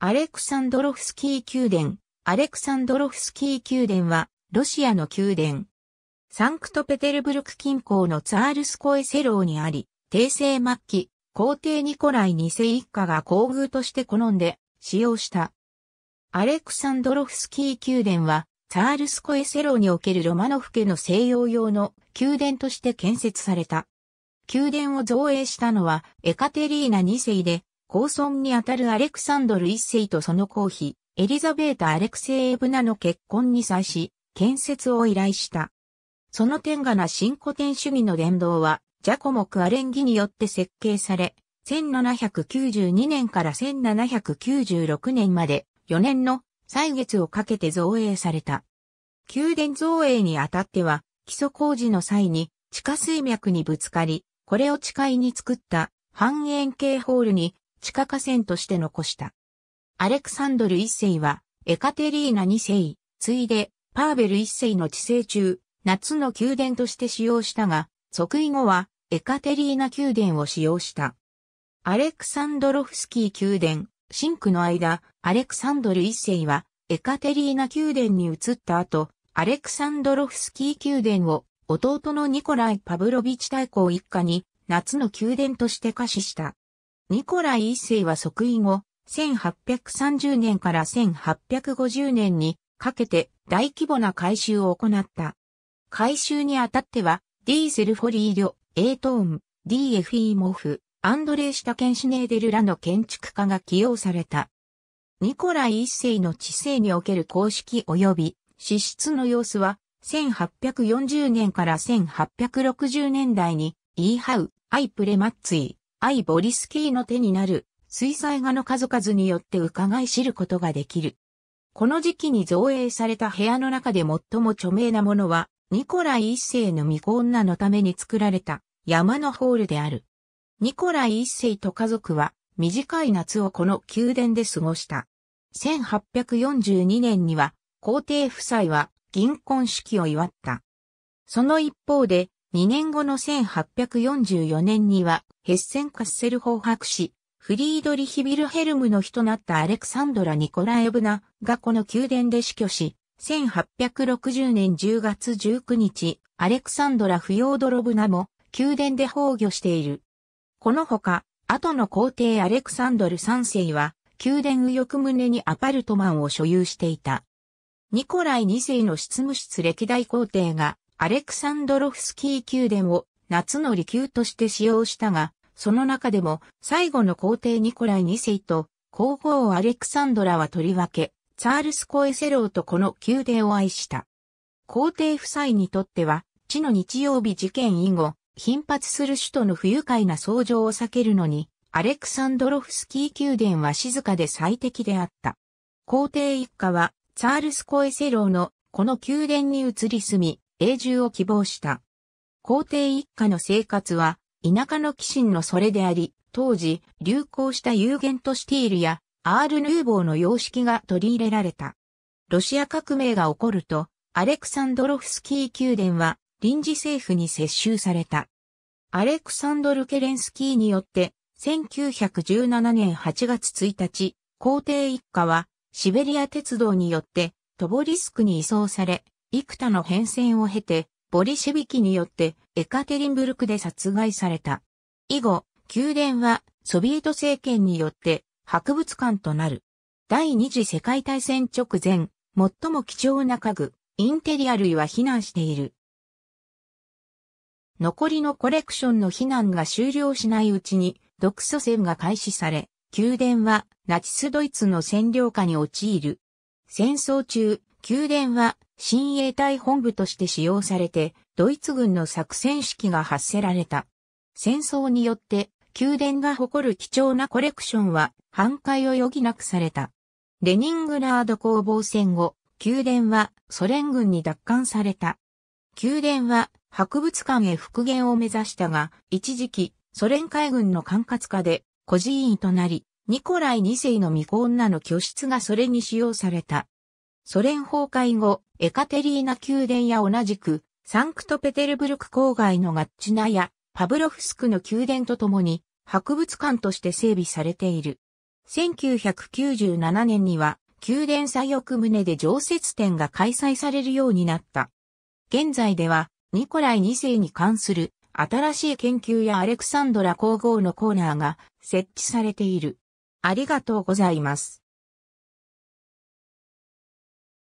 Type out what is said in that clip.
アレクサンドロフスキー宮殿。アレクサンドロフスキー宮殿は、ロシアの宮殿。サンクトペテルブルク近郊のツァールスコエセローにあり、帝政末期、皇帝ニコライ2世一家が皇宮として好んで使用した。アレクサンドロフスキー宮殿は、ツァールスコエセローにおけるロマノフ家の西洋用の宮殿として建設された。宮殿を造営したのはエカテリーナ2世で、高村にあたるアレクサンドル一世とその皇妃、エリザベータ・アレクセイエブナの結婚に際し、建設を依頼した。その天下な新古典主義の伝道は、ジャコモ・クアレンギによって設計され、1792年から1796年まで4年の歳月をかけて造営された。宮殿造営にあたっては、基礎工事の際に地下水脈にぶつかり、これを誓いに作った半円形ホールに地下河川として残した。アレクサンドル一世は、エカテリーナ二世、ついで、パーベル一世の治世中、夏の宮殿として使用したが、即位後は、エカテリーナ宮殿を使用した。アレクサンドロフスキー宮殿、シンクの間、アレクサンドル一世は、エカテリーナ宮殿に移った後、アレクサンドロフスキー宮殿を、弟のニコライ・パブロビチ大公一家に、夏の宮殿として貸しした。ニコライ一世は即位後、1830年から1850年にかけて大規模な改修を行った。改修にあたっては、ディーゼル・フォリーリョ、エイトーン、DFE モフ、アンドレー・シタケン・シネーデルらの建築家が起用された。ニコライ一世の治世における公式及び支出の様子は、1840年から1860年代に、イーハウ、アイプレマッツィ、アイ・ボリスキーの手になる水彩画の数々によって伺い知ることができる。この時期に造営された部屋の中で最も著名なものは、ニコライ一世の未婚女のために作られた山のホールである。ニコライ一世と家族は短い夏をこの宮殿で過ごした。1842年には皇帝夫妻は銀婚式を祝った。その一方で2年後の1844年には、ヘッセンカッセル法博士、フリードリヒ・ビルヘルムの日となったアレクサンドラ・ニコラエブナがこの宮殿で死去し、1860年10月19日、アレクサンドラ・フヨードロブナも宮殿で崩御している。このほか、後の皇帝アレクサンドル3世は、宮殿右翼胸にアパルトマンを所有していた。ニコライ2世の執務室歴代皇帝がアレクサンドロフスキー宮殿を夏の離宮として使用したが、その中でも最後の皇帝ニコライ2世と皇后アレクサンドラはとりわけ、チャールス・コエセローとこの宮殿を愛した。皇帝夫妻にとっては、地の日曜日事件以後、頻発する首都の不愉快な相乗を避けるのに、アレクサンドロフスキー宮殿は静かで最適であった。皇帝一家は、チャールス・コエセローのこの宮殿に移り住み、永住を希望した。皇帝一家の生活は、田舎の寄進のそれであり、当時、流行した有限都市ティールや、アール・ヌーボーの様式が取り入れられた。ロシア革命が起こると、アレクサンドロフスキー宮殿は、臨時政府に接収された。アレクサンドル・ケレンスキーによって、1917年8月1日、皇帝一家は、シベリア鉄道によって、トボリスクに移送され、幾多の変遷を経て、ボリシェビキによってエカテリンブルクで殺害された。以後、宮殿はソビエト政権によって博物館となる。第二次世界大戦直前、最も貴重な家具、インテリア類は避難している。残りのコレクションの避難が終了しないうちに、独ソ戦が開始され、宮殿はナチスドイツの占領下に陥る。戦争中、宮殿は親衛隊本部として使用されて、ドイツ軍の作戦式が発せられた。戦争によって宮殿が誇る貴重なコレクションは半壊を余儀なくされた。レニングラード攻防戦後、宮殿はソ連軍に奪還された。宮殿は博物館へ復元を目指したが、一時期ソ連海軍の管轄下で孤児院となり、ニコライ2世の未婚女の居室がそれに使用された。ソ連崩壊後、エカテリーナ宮殿や同じく、サンクトペテルブルク郊外のガッチナやパブロフスクの宮殿とともに博物館として整備されている。1997年には宮殿左翼棟で常設展が開催されるようになった。現在ではニコライ2世に関する新しい研究やアレクサンドラ皇后のコーナーが設置されている。ありがとうございます。